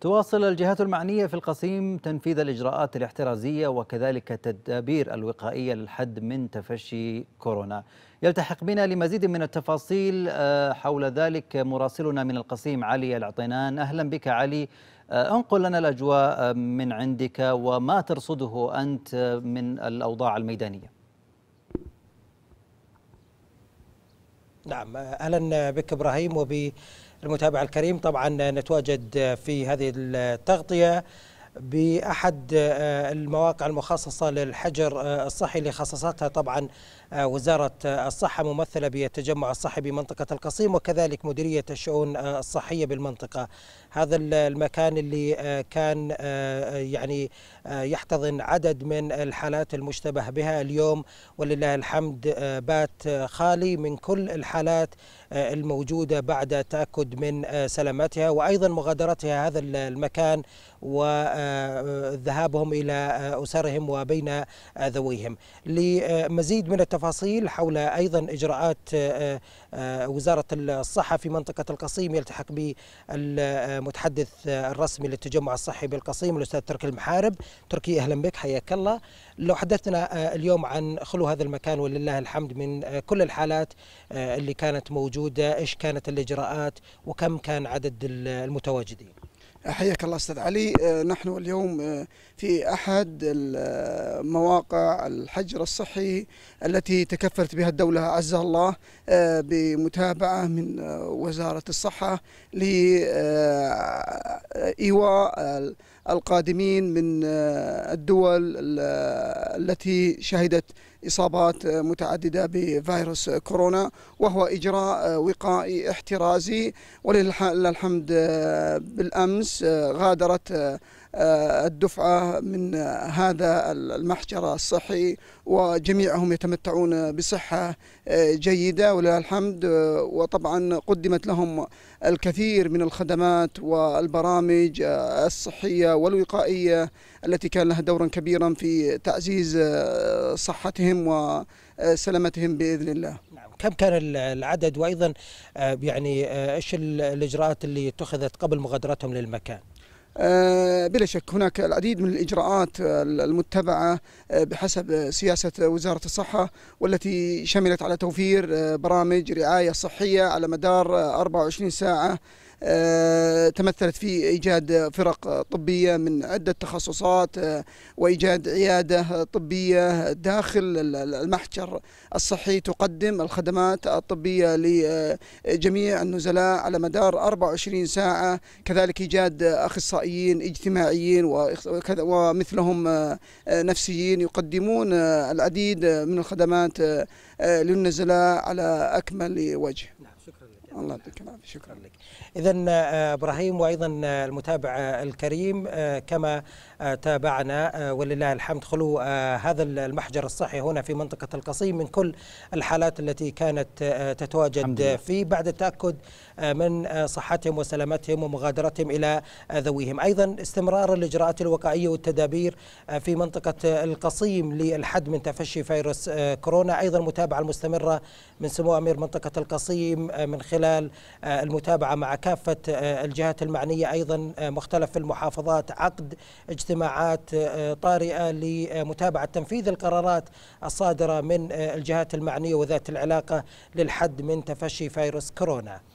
تواصل الجهات المعنية في القصيم تنفيذ الإجراءات الاحترازية وكذلك التدابير الوقائية للحد من تفشي كورونا يلتحق بنا لمزيد من التفاصيل آه، حول ذلك مراسلنا من القصيم علي العطينان أهلا بك علي آه، انقل لنا الأجواء آه، من عندك وما ترصده أنت من الأوضاع الميدانية نعم اهلا بك ابراهيم وبالمتابع الكريم طبعا نتواجد في هذه التغطيه باحد آه، المواقع المخصصه للحجر آه، الصحي اللي خصصتها طبعا آه، وزاره الصحه ممثله بالتجمع الصحي بمنطقه القصيم وكذلك مديريه الشؤون الصحيه بالمنطقه. هذا المكان اللي كان يعني يحتضن عدد من الحالات المشتبه بها اليوم ولله الحمد بات خالي من كل الحالات آه، الموجودة بعد تأكد من آه، سلامتها وأيضا مغادرتها هذا المكان وذهابهم آه، إلى أسرهم وبين ذويهم لمزيد من التفاصيل حول أيضا إجراءات وزارة الصحة في منطقة القصيم يلتحق بي المتحدث الرسمي للتجمع الصحي بالقصيم الأستاذ تركي المحارب تركي أهلا بك حياك الله لو حدثنا اليوم عن خلو هذا المكان ولله الحمد من كل الحالات اللي كانت موجودة موجوده ايش كانت الاجراءات وكم كان عدد المتواجدين حياك الله استاذ علي آه، نحن اليوم آه، في احد مواقع الحجر الصحي التي تكفلت بها الدوله عز الله آه، بمتابعه من وزاره الصحه لايواء القادمين من آه، الدول آه، التي شهدت إصابات آه، متعددة بفيروس كورونا وهو إجراء وقائي احترازي وللحمد بالأمس غادرت الدفعة من هذا المحجر الصحي وجميعهم يتمتعون بصحة جيدة ولله الحمد وطبعا قدمت لهم الكثير من الخدمات والبرامج الصحية والوقائية التي كان لها دورا كبيرا في تعزيز آه، صحتهم وسلامتهم بإذن الله نعم. كم كان العدد وأيضا آه، يعني آه، إيش الإجراءات اللي اتخذت قبل مغادرتهم للمكان بلا شك هناك العديد من الإجراءات المتبعة بحسب سياسة وزارة الصحة والتي شملت على توفير برامج رعاية صحية على مدار 24 ساعة آه، تمثلت في إيجاد فرق طبية من عدة تخصصات آه، وإيجاد عيادة طبية داخل المحجر الصحي تقدم الخدمات الطبية لجميع النزلاء على مدار 24 ساعة كذلك إيجاد أخصائيين اجتماعيين ومثلهم آه، نفسيين يقدمون العديد من الخدمات للنزلاء على أكمل وجه نعم، الله يعطيك العافيه شكرا لك. اذا آه، ابراهيم وايضا آه، المتابع آه، الكريم كما تابعنا ولله الحمد خلو هذا المحجر الصحي هنا في منطقه القصيم من كل الحالات التي كانت تتواجد فيه بعد التاكد من صحتهم وسلامتهم ومغادرتهم الى ذويهم، ايضا استمرار الاجراءات الوقائيه والتدابير في منطقه القصيم للحد من تفشي فيروس كورونا، ايضا المتابعه المستمره من سمو امير منطقه القصيم من خلال خلال آه، المتابعة مع كافة آه، الجهات المعنية أيضا آه، مختلف المحافظات عقد اجتماعات طارئة لمتابعة تنفيذ القرارات الصادرة من الجهات المعنية وذات العلاقة للحد من تفشي فيروس كورونا